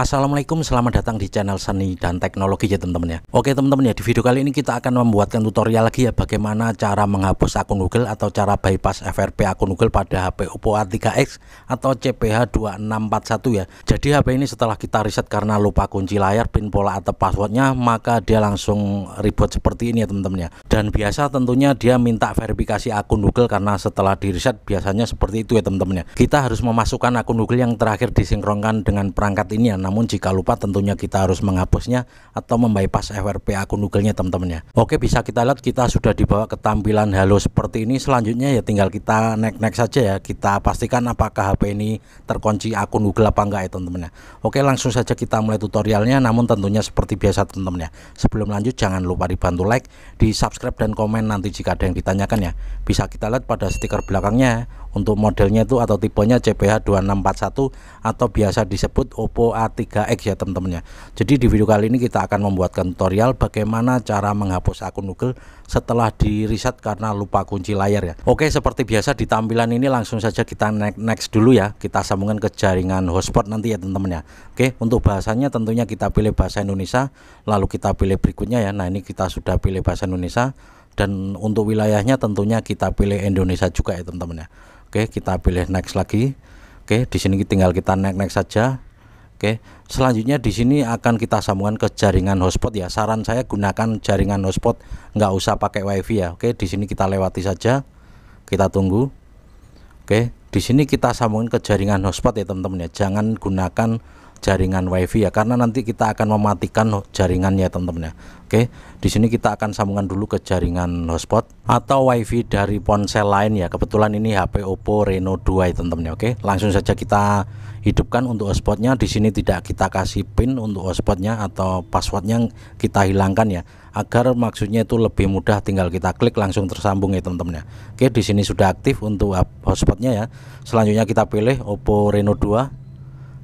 Assalamualaikum, selamat datang di channel Seni dan Teknologi ya teman-teman ya Oke teman-teman ya, di video kali ini kita akan membuatkan tutorial lagi ya Bagaimana cara menghapus akun Google atau cara bypass FRP akun Google pada HP Oppo A3X atau CPH2641 ya Jadi HP ini setelah kita riset karena lupa kunci layar, pin pola atau passwordnya Maka dia langsung reboot seperti ini ya teman-teman ya Dan biasa tentunya dia minta verifikasi akun Google karena setelah di reset biasanya seperti itu ya teman-teman ya Kita harus memasukkan akun Google yang terakhir disinkronkan dengan perangkat ini ya namun jika lupa tentunya kita harus menghapusnya atau membypass FRP akun Google-nya teman-teman ya. Oke, bisa kita lihat kita sudah dibawa ke tampilan halo seperti ini. Selanjutnya ya tinggal kita naik-naik saja ya. Kita pastikan apakah HP ini terkunci akun Google apa enggak ya teman-teman ya. Oke, langsung saja kita mulai tutorialnya namun tentunya seperti biasa teman-teman ya. Sebelum lanjut jangan lupa dibantu like, di subscribe dan komen nanti jika ada yang ditanyakan ya. Bisa kita lihat pada stiker belakangnya untuk modelnya itu atau tipenya CPH2641 atau biasa disebut Oppo A3X ya teman-teman ya jadi di video kali ini kita akan membuatkan tutorial bagaimana cara menghapus akun Google setelah di reset karena lupa kunci layar ya Oke seperti biasa di tampilan ini langsung saja kita next dulu ya kita sambungkan ke jaringan hotspot nanti ya teman-teman ya Oke untuk bahasanya tentunya kita pilih bahasa Indonesia lalu kita pilih berikutnya ya nah ini kita sudah pilih bahasa Indonesia dan untuk wilayahnya tentunya kita pilih Indonesia juga ya teman-teman ya Oke, kita pilih next lagi. Oke, di sini tinggal kita next-next saja. Oke, selanjutnya di sini akan kita sambungkan ke jaringan hotspot ya. Saran saya gunakan jaringan hotspot, nggak usah pakai WiFi ya. Oke, di sini kita lewati saja. Kita tunggu. Oke, di sini kita sambungkan ke jaringan hotspot ya teman-teman ya. Jangan gunakan jaringan WiFi ya karena nanti kita akan mematikan jaringannya teman-teman ya. Oke, di sini kita akan sambungkan dulu ke jaringan hotspot atau WiFi dari ponsel lain ya. Kebetulan ini HP Oppo Reno 2 ya teman-teman ya. Oke, langsung saja kita hidupkan untuk hotspotnya. Di sini tidak kita kasih pin untuk hotspotnya atau passwordnya kita hilangkan ya. Agar maksudnya itu lebih mudah tinggal kita klik langsung tersambung ya teman-teman ya. Oke, di sini sudah aktif untuk hotspotnya ya. Selanjutnya kita pilih Oppo Reno 2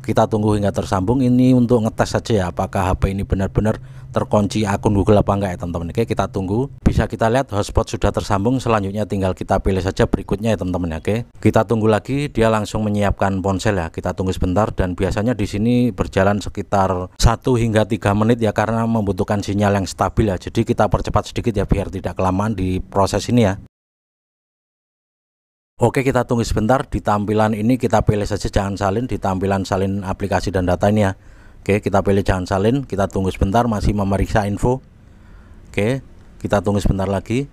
kita tunggu hingga tersambung ini untuk ngetes saja ya apakah HP ini benar-benar terkunci akun Google apa enggak ya teman-teman oke kita tunggu bisa kita lihat hotspot sudah tersambung selanjutnya tinggal kita pilih saja berikutnya ya teman-teman oke kita tunggu lagi dia langsung menyiapkan ponsel ya kita tunggu sebentar dan biasanya di sini berjalan sekitar satu hingga tiga menit ya karena membutuhkan sinyal yang stabil ya jadi kita percepat sedikit ya biar tidak kelamaan di proses ini ya Oke kita tunggu sebentar di tampilan ini kita pilih saja jangan salin di tampilan salin aplikasi dan datanya. Oke kita pilih jangan salin kita tunggu sebentar masih memeriksa info Oke kita tunggu sebentar lagi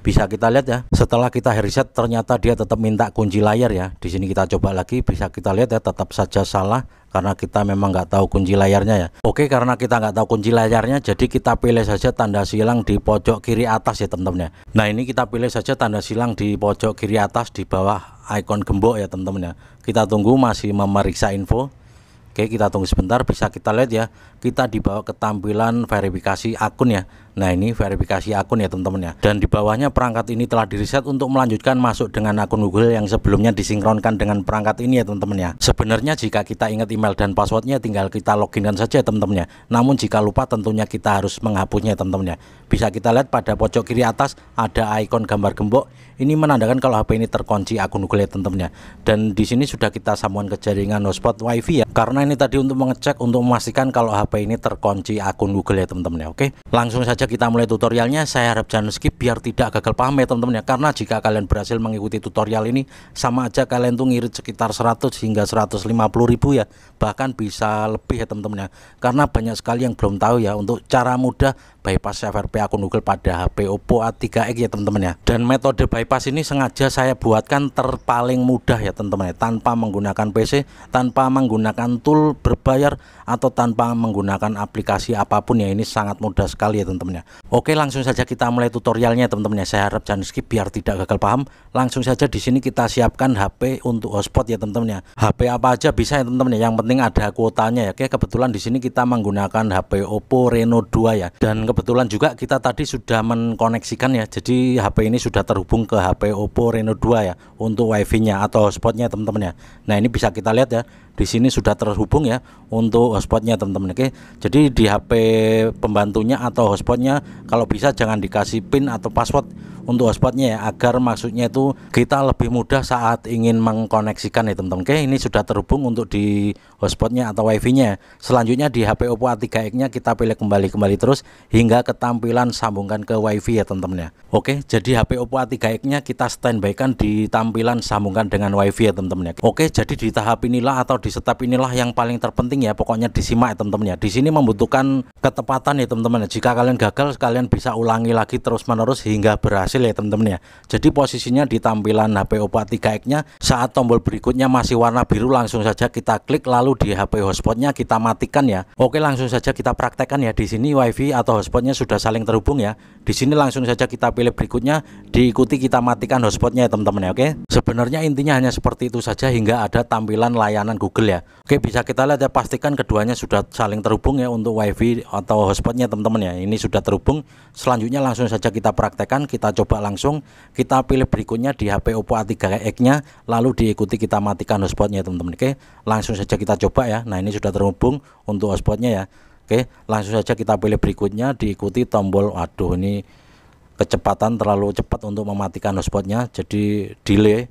bisa kita lihat ya setelah kita reset ternyata dia tetap minta kunci layar ya di sini kita coba lagi bisa kita lihat ya tetap saja salah karena kita memang nggak tahu kunci layarnya ya oke karena kita nggak tahu kunci layarnya jadi kita pilih saja tanda silang di pojok kiri atas ya teman-teman ya nah ini kita pilih saja tanda silang di pojok kiri atas di bawah ikon gembok ya teman-teman ya kita tunggu masih memeriksa info oke kita tunggu sebentar bisa kita lihat ya kita dibawa ke tampilan verifikasi akun ya Nah ini verifikasi akun ya teman-teman ya Dan di bawahnya perangkat ini telah diriset untuk melanjutkan masuk dengan akun Google yang sebelumnya disinkronkan dengan perangkat ini ya teman-teman ya Sebenarnya jika kita ingat email dan passwordnya tinggal kita loginkan saja teman-teman ya Namun jika lupa tentunya kita harus menghapusnya teman-teman ya Bisa kita lihat pada pojok kiri atas ada ikon gambar gembok Ini menandakan kalau HP ini terkunci akun Google ya teman-teman ya Dan di sini sudah kita sambungkan ke jaringan hotspot wifi ya Karena ini tadi untuk mengecek untuk memastikan kalau HP ini terkunci akun Google ya teman-teman ya Oke langsung saja saja kita mulai tutorialnya. Saya harap jangan skip biar tidak gagal paham ya teman-teman ya. Karena jika kalian berhasil mengikuti tutorial ini sama aja kalian tuh ngirit sekitar 100 hingga 150 ribu ya. Bahkan bisa lebih ya teman-teman ya. Karena banyak sekali yang belum tahu ya untuk cara mudah bypass FRP akun Google pada HP Oppo A3X ya teman-teman ya dan metode bypass ini sengaja saya buatkan terpaling mudah ya teman-teman ya tanpa menggunakan PC tanpa menggunakan tool berbayar atau tanpa menggunakan aplikasi apapun ya ini sangat mudah sekali ya teman-teman ya Oke langsung saja kita mulai tutorialnya teman-teman ya saya harap jangan skip biar tidak gagal paham langsung saja di sini kita siapkan HP untuk hotspot ya teman-teman ya HP apa aja bisa ya teman-teman ya yang penting ada kuotanya ya Oke kebetulan di sini kita menggunakan HP Oppo Reno 2 ya dan kebetulan juga kita tadi sudah mengkoneksikan ya. Jadi HP ini sudah terhubung ke HP Oppo Reno 2 ya untuk WiFi-nya atau hotspotnya teman-teman ya. Nah, ini bisa kita lihat ya di sini sudah terhubung ya untuk hotspotnya teman-teman oke jadi di HP pembantunya atau hotspotnya kalau bisa jangan dikasih pin atau password untuk hotspotnya ya agar maksudnya itu kita lebih mudah saat ingin mengkoneksikan ya teman-teman oke ini sudah terhubung untuk di hotspotnya atau wifi nya selanjutnya di HP Oppo A3X nya kita pilih kembali kembali terus hingga ketampilan sambungkan ke wifi ya teman-teman ya oke jadi HP Oppo A3X nya kita standby kan di tampilan sambungkan dengan wifi ya teman-teman ya oke jadi di tahap inilah atau di inilah yang paling terpenting ya pokoknya disimak ya teman-teman ya di sini membutuhkan ketepatan ya teman-teman ya. jika kalian gagal kalian bisa ulangi lagi terus menerus hingga berhasil ya teman-teman ya jadi posisinya di tampilan HP Oppo 3X nya saat tombol berikutnya masih warna biru langsung saja kita klik lalu di HP hotspotnya kita matikan ya oke langsung saja kita praktekkan ya di sini wifi atau hotspotnya sudah saling terhubung ya di sini langsung saja kita pilih berikutnya diikuti kita matikan hotspotnya ya teman-teman ya oke sebenarnya intinya hanya seperti itu saja hingga ada tampilan layanan Google Google ya Oke bisa kita lihat ya pastikan keduanya sudah saling terhubung ya untuk wifi atau hotspotnya teman-teman ya ini sudah terhubung selanjutnya langsung saja kita praktekkan kita coba langsung kita pilih berikutnya di HP Oppo A3X nya lalu diikuti kita matikan hotspotnya teman-teman Oke langsung saja kita coba ya nah ini sudah terhubung untuk hotspotnya ya Oke langsung saja kita pilih berikutnya diikuti tombol waduh ini kecepatan terlalu cepat untuk mematikan hotspotnya jadi delay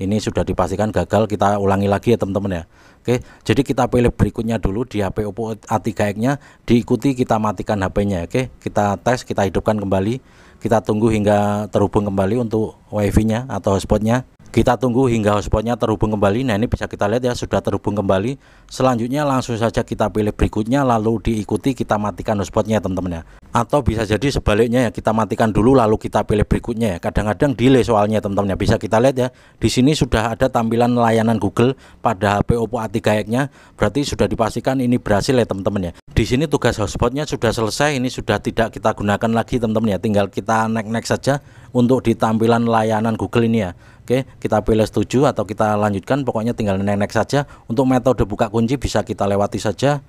ini sudah dipastikan gagal kita ulangi lagi ya teman-teman ya oke jadi kita pilih berikutnya dulu di HP Oppo A3X nya diikuti kita matikan HP nya oke kita tes kita hidupkan kembali kita tunggu hingga terhubung kembali untuk wifi nya atau hotspotnya kita tunggu hingga hotspotnya terhubung kembali nah ini bisa kita lihat ya sudah terhubung kembali selanjutnya langsung saja kita pilih berikutnya lalu diikuti kita matikan hotspotnya teman-teman ya atau bisa jadi sebaliknya ya kita matikan dulu lalu kita pilih berikutnya ya kadang-kadang delay soalnya teman-teman ya bisa kita lihat ya di sini sudah ada tampilan layanan Google pada HP Oppo A3X berarti sudah dipastikan ini berhasil ya teman-teman ya di sini tugas hotspotnya sudah selesai ini sudah tidak kita gunakan lagi teman-teman ya tinggal kita naik-naik saja untuk di tampilan layanan Google ini ya Oke, kita pilih setuju atau kita lanjutkan pokoknya tinggal nenek saja. Untuk metode buka kunci bisa kita lewati saja.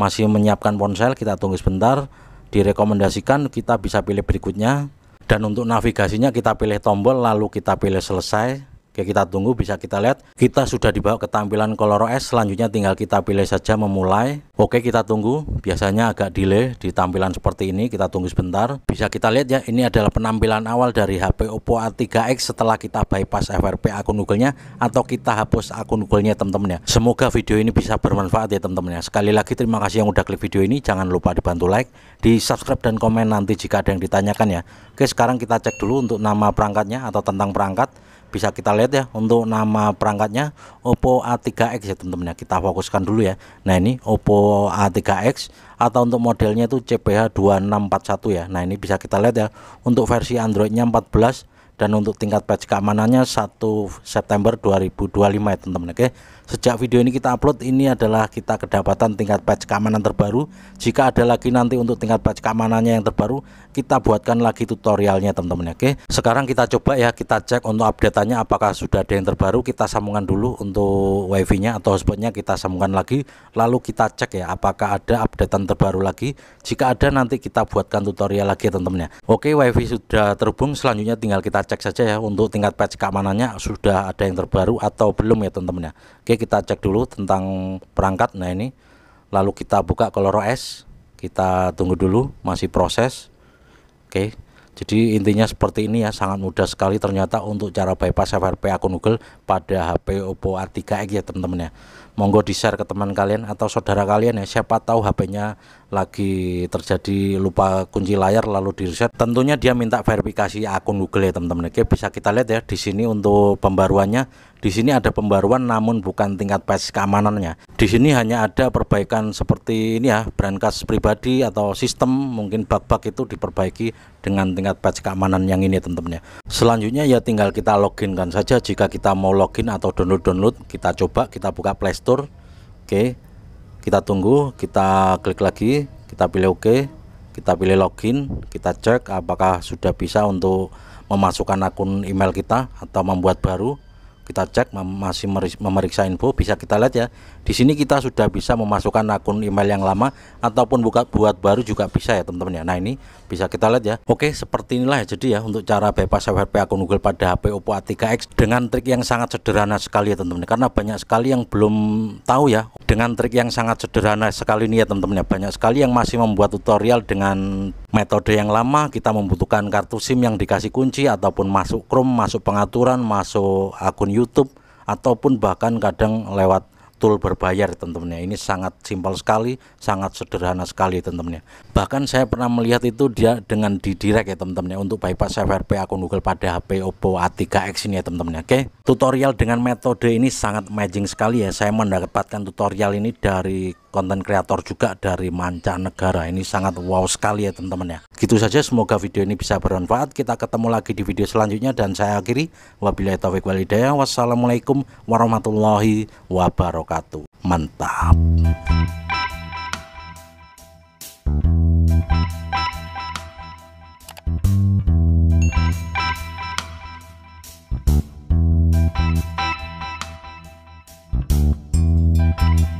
Masih menyiapkan ponsel, kita tunggu sebentar. Direkomendasikan kita bisa pilih berikutnya dan untuk navigasinya kita pilih tombol lalu kita pilih selesai Oke ya, kita tunggu bisa kita lihat kita sudah dibawa ke tampilan Color OS selanjutnya tinggal kita pilih saja memulai Oke kita tunggu biasanya agak delay di tampilan seperti ini kita tunggu sebentar bisa kita lihat ya ini adalah penampilan awal dari HP Oppo A3X setelah kita bypass FRP akun Google-nya atau kita hapus akun Google-nya teman-teman ya semoga video ini bisa bermanfaat ya teman-teman ya sekali lagi terima kasih yang udah klik video ini jangan lupa dibantu like di subscribe dan komen nanti jika ada yang ditanyakan ya Oke sekarang kita cek dulu untuk nama perangkatnya atau tentang perangkat bisa kita lihat ya untuk nama perangkatnya Oppo A3X ya teman-teman ya kita fokuskan dulu ya nah ini Oppo A3X atau untuk modelnya itu CPH2641 ya nah ini bisa kita lihat ya untuk versi Androidnya 14 dan untuk tingkat patch keamanannya 1 September 2025 ya teman-teman oke Sejak video ini kita upload, ini adalah kita kedapatan tingkat patch keamanan terbaru. Jika ada lagi nanti untuk tingkat patch keamanannya yang terbaru, kita buatkan lagi tutorialnya teman-teman. Ya, oke, sekarang kita coba ya, kita cek untuk update updateannya apakah sudah ada yang terbaru. Kita sambungkan dulu untuk wifi-nya atau hotspotnya kita sambungkan lagi. Lalu kita cek ya apakah ada updatean terbaru lagi. Jika ada nanti kita buatkan tutorial lagi ya, teman-teman. ya Oke, wifi sudah terhubung. Selanjutnya tinggal kita cek saja ya untuk tingkat patch keamanannya sudah ada yang terbaru atau belum ya teman-teman. Ya. Oke, kita cek dulu tentang perangkat nah ini lalu kita buka color OS kita tunggu dulu masih proses oke okay. Jadi intinya seperti ini ya, sangat mudah sekali ternyata untuk cara bypass FRP akun Google pada HP Oppo a 3 x ya teman-teman ya. Monggo di-share ke teman kalian atau saudara kalian ya, siapa tahu HP-nya lagi terjadi lupa kunci layar lalu di reset. Tentunya dia minta verifikasi akun Google ya teman-teman. Oke, bisa kita lihat ya di sini untuk pembaruannya. Di sini ada pembaruan namun bukan tingkat patch keamanannya di sini hanya ada perbaikan seperti ini ya brankas pribadi atau sistem mungkin bug-bug itu diperbaiki dengan tingkat patch keamanan yang ini tentunya. selanjutnya ya tinggal kita login kan saja jika kita mau login atau download-download kita coba kita buka playstore oke kita tunggu kita klik lagi kita pilih oke kita pilih login kita cek apakah sudah bisa untuk memasukkan akun email kita atau membuat baru kita cek masih memeriksa info bisa kita lihat ya di sini kita sudah bisa memasukkan akun email yang lama ataupun buka buat baru juga bisa ya teman-teman ya nah ini bisa kita lihat ya oke seperti inilah ya jadi ya untuk cara bypass FFP akun Google pada HP Oppo A3X dengan trik yang sangat sederhana sekali ya teman-teman karena banyak sekali yang belum tahu ya dengan trik yang sangat sederhana sekali nih ya teman-teman ya banyak sekali yang masih membuat tutorial dengan metode yang lama kita membutuhkan kartu SIM yang dikasih kunci ataupun masuk Chrome masuk pengaturan masuk akun YouTube ataupun bahkan kadang lewat tool berbayar teman-teman ya. Ini sangat simpel sekali, sangat sederhana sekali teman-teman ya. Bahkan saya pernah melihat itu dia dengan di direct ya teman-teman ya untuk bypass FRP akun Google pada HP Oppo A3X ini ya teman-teman ya. Oke, tutorial dengan metode ini sangat amazing sekali ya. Saya mendapatkan tutorial ini dari konten kreator juga dari mancanegara. Ini sangat wow sekali ya teman-teman ya. Gitu saja semoga video ini bisa bermanfaat. Kita ketemu lagi di video selanjutnya dan saya akhiri wabillahi taufik walidaya Wassalamualaikum warahmatullahi wabarakatuh wabarakatuh. Mantap. Thank you.